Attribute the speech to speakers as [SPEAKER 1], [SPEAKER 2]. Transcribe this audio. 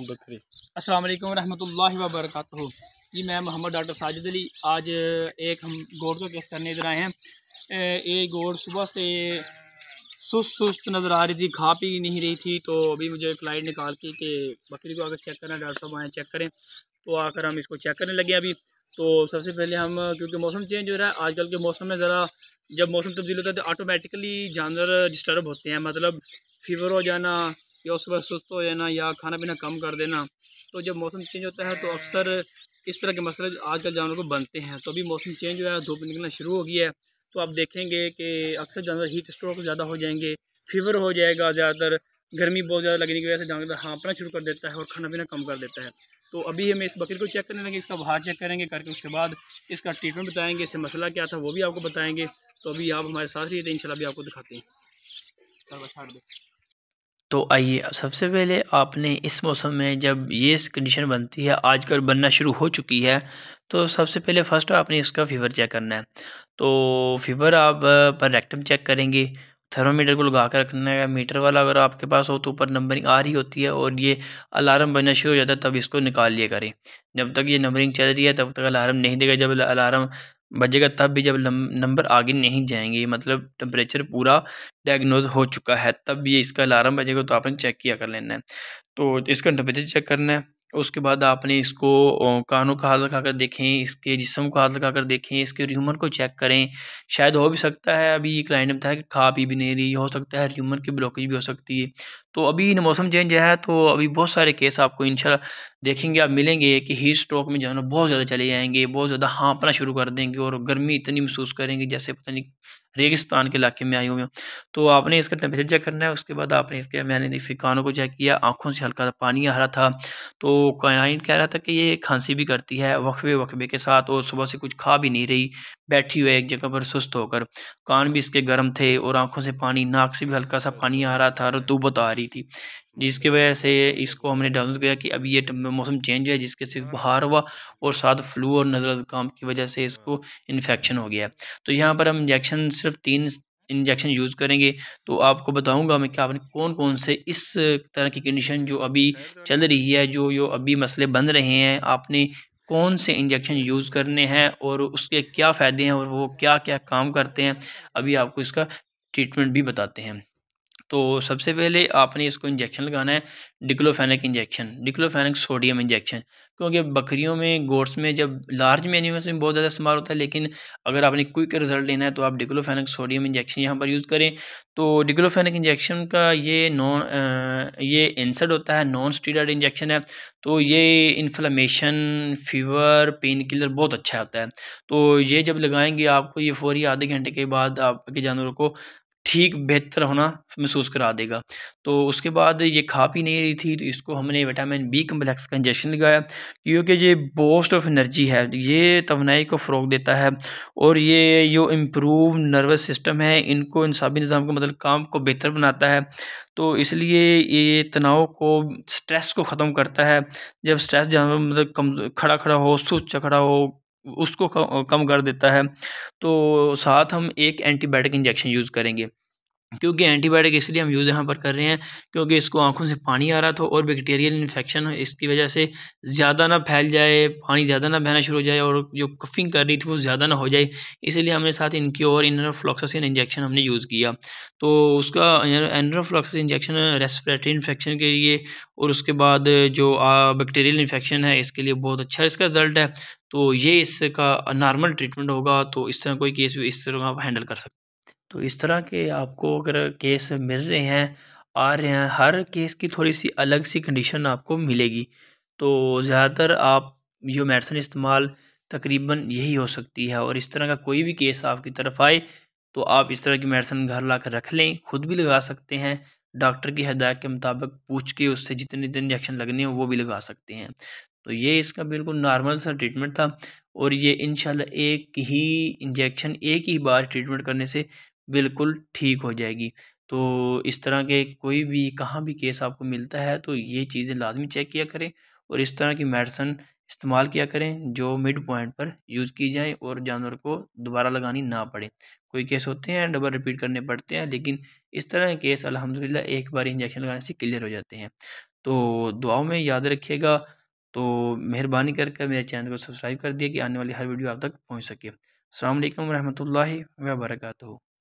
[SPEAKER 1] बकरी अस्सलाम वालेकुम रहमतुल्लाहि व बरकातहू जी मैं मोहम्मद डॉक्टर साजिद अली आज एक हम गोड़ का केस करने इधर आए हैं ये गोड़ सुबह से सुस्त सुस्त नज़र आ रही थी खा पी नहीं रही थी तो अभी मुझे एक लाइट निकाल के कि बकरी को अगर चेक करना डॉक्टर साहब आए चेक करें तो आकर हम इसको चेक करने लगे अभी तो सबसे पहले हम क्योंकि मौसम चेंज हो रहा है आजकल के मौसम में ज़रा जब मौसम तब्दील होता है तो ऑटोमेटिकली जानवर डिस्टर्ब होते हैं मतलब फीवर हो जाना या उसके बाद सुस्त हो जाना या खाना पीना कम कर देना तो जब मौसम चेंज होता है तो अक्सर इस तरह के मसले आजकल जानवरों को बनते हैं तो अभी मौसम चेंज हुआ है धूप निकलना शुरू हो गया है तो आप देखेंगे कि अक्सर जानवर हीट स्ट्रोक ज़्यादा हो जाएंगे फीवर हो जाएगा ज़्यादातर गर्मी बहुत ज़्यादा लगने की वजह से जानवर हाँपना शुरू कर देता है और खाना पीना कम कर देता है तो अभी हम इस बकरी को चेक करने लगे इसका बाहर चेक करेंगे करके उसके बाद इसका ट्रीटमेंट बताएंगे इससे मसला क्या था वो भी आपको बताएंगे तो अभी आप हमारे साथ रहिए इन भी आपको दिखाते हैं
[SPEAKER 2] तो आइए सबसे पहले आपने इस मौसम में जब ये कंडीशन बनती है आजकल बनना शुरू हो चुकी है तो सबसे पहले फ़र्स्ट आपने इसका फीवर चेक करना है तो फीवर आप पर रेक्टम चेक करेंगे थर्मोमीटर को लगा कर रखना है मीटर वाला अगर आपके पास हो तो ऊपर नंबरिंग आ रही होती है और ये अलार्म बनना शुरू हो जाता है तब इसको निकाल लिया करें जब तक ये नंबरिंग चल रही है तब तक अलार्म नहीं देगा जब अलार्म बजेगा तब भी जब नंबर आगे नहीं जाएंगे मतलब टेम्परेचर पूरा डायग्नोज हो चुका है तब भी इसका अलार्म बजेगा तो आपने चेक किया कर लेना है तो इसका टेम्परेचर चेक करना है उसके बाद आपने इसको कानों का हाथ लगा कर देखें इसके जिसम को हाथ लगा कर देखें इसके र्यूमर को चेक करें शायद हो भी सकता है अभी क्लाइंट ने बताया कि खा पी भी नहीं रही हो सकता है र्यूमर की ब्लॉकेज भी हो सकती है तो अभी मौसम चेंज है तो अभी बहुत सारे केस आपको इन देखेंगे आप मिलेंगे कि हीट स्ट्रोक में जो है ना बहुत ज़्यादा चले जाएंगे बहुत ज़्यादा हाँपना शुरू कर देंगे और गर्मी इतनी महसूस करेंगे जैसे पता नहीं रेगिस्तान के इलाके में आई हुए तो आपने इसका टेम्परेचर चेक करना है उसके बाद आपने इसके मैंने इसके कानों को चेक किया आँखों से हल्का सा पानी आ रहा था तो क्लाइंट कह रहा था कि ये खांसी भी करती है वक्फे वक्फे के साथ और सुबह से कुछ खा भी नहीं रही बैठी हुई एक जगह पर सुस्त होकर कान भी इसके गर्म थे और आँखों से पानी नाक से भी हल्का सा पानी आ रहा था रतूबत आ रही दी थी जिसकी वजह से इसको हमने डाउन किया कि अब ये मौसम चेंज हुआ जिसके से बुहार हुआ और साथ फ्लू और नज़र काम की वजह से इसको इन्फेक्शन हो गया तो यहाँ पर हम इंजेक्शन सिर्फ तीन इंजेक्शन यूज़ करेंगे तो आपको बताऊंगा मैं कि आपने कौन कौन से इस तरह की कंडीशन जो अभी चल रही है जो जो अभी मसले बन रहे हैं आपने कौन से इंजेक्शन यूज़ करने हैं और उसके क्या फ़ायदे हैं और वो क्या क्या काम करते हैं अभी आपको इसका ट्रीटमेंट भी बताते हैं तो सबसे पहले आपने इसको इंजेक्शन लगाना है diclofenac injection diclofenac sodium injection क्योंकि बकरियों में गोट्स में जब लार्ज एनिमल्स में बहुत ज़्यादा इस्तेमाल होता है लेकिन अगर आपने क्विक रिजल्ट लेना है तो आप डिक्लोफेनिक सोडियम इंजेक्शन यहाँ पर यूज़ करें तो डिक्लोफेनिक इंजेक्शन का ये नॉन ये इंसड होता है नॉन स्टीराइड इंजेक्शन है तो ये इन्फ्लामेशन फीवर पेन किलर बहुत अच्छा होता है तो ये जब लगाएंगे आपको ये फौरी आधे घंटे के बाद आपके जानवरों को ठीक बेहतर होना महसूस करा देगा तो उसके बाद ये खा पी नहीं रही थी तो इसको हमने विटामिन बी कम्प्लेक्स का इंजेक्शन लगाया क्योंकि ये बोस्ट ऑफ एनर्जी है ये तोनाई को फ़रोग देता है और ये जो इम्प्रूव नर्वस सिस्टम है इनको इंसाबी निज़ाम का मतलब काम को बेहतर बनाता है तो इसलिए ये तनाव को स्ट्रेस को ख़त्म करता है जब स्ट्रेस जानवर मतलब कम खड़ा खड़ा हो सुस्त खड़ा हो उसको कम कर देता है तो साथ हम एक एंटीबायोटिक इंजेक्शन यूज़ करेंगे क्योंकि एंटीबायोटिक इसलिए हम यूज़ यहाँ पर कर रहे हैं क्योंकि इसको आंखों से पानी आ रहा था और बैक्टीरियल इन्फेक्शन इसकी वजह से ज़्यादा ना फैल जाए पानी ज़्यादा ना बहना शुरू हो जाए और जो कफिंग कर रही थी वो ज़्यादा ना हो जाए इसलिए हमने साथ इनकी और इनरोफ्लॉक्सिन इंजेक्शन हमने यूज़ किया तो उसका एनरोफ्लॉक्सिन इंजेक्शन रेस्परेटरी इन्फेक्शन के लिए और उसके बाद जो बैक्टीरियल इन्फेक्शन है इसके लिए बहुत अच्छा इसका रिजल्ट है तो ये इसका नॉर्मल ट्रीटमेंट होगा तो इस तरह कोई केस भी इस तरह आप हैंडल कर सकते तो इस तरह के आपको अगर केस मिल रहे हैं आ रहे हैं हर केस की थोड़ी सी अलग सी कंडीशन आपको मिलेगी तो ज़्यादातर आप जो मेडिसिन इस्तेमाल तकरीबन यही हो सकती है और इस तरह का कोई भी केस आपकी तरफ आए तो आप इस तरह की मेडिसिन घर ला कर रख लें खुद भी लगा सकते हैं डॉक्टर की हदायत के मुताबिक पूछ के उससे जितने दिन इंजेक्शन लगने हैं वो भी लगा सकते हैं तो ये इसका बिल्कुल नॉर्मल सा ट्रीटमेंट था और ये इन एक ही इंजेक्शन एक ही बार ट्रीटमेंट करने से बिल्कुल ठीक हो जाएगी तो इस तरह के कोई भी कहाँ भी केस आपको मिलता है तो ये चीज़ें लाजमी चेक किया करें और इस तरह की मेडिसन इस्तेमाल किया करें जो मिड पॉइंट पर यूज़ की जाए और जानवर को दोबारा लगानी ना पड़े कोई केस होते हैं डबल रिपीट करने पड़ते हैं लेकिन इस तरह के केस अलहमदिल्ला एक बार इंजेक्शन लगाने से क्लियर हो जाते हैं तो दुआओं में याद रखिएगा तो मेहरबानी कर कर मेरे चैनल को सब्सक्राइब कर दिए कि आने वाली हर वीडियो आप तक पहुँच सके अल्लाम वरहमल वर्का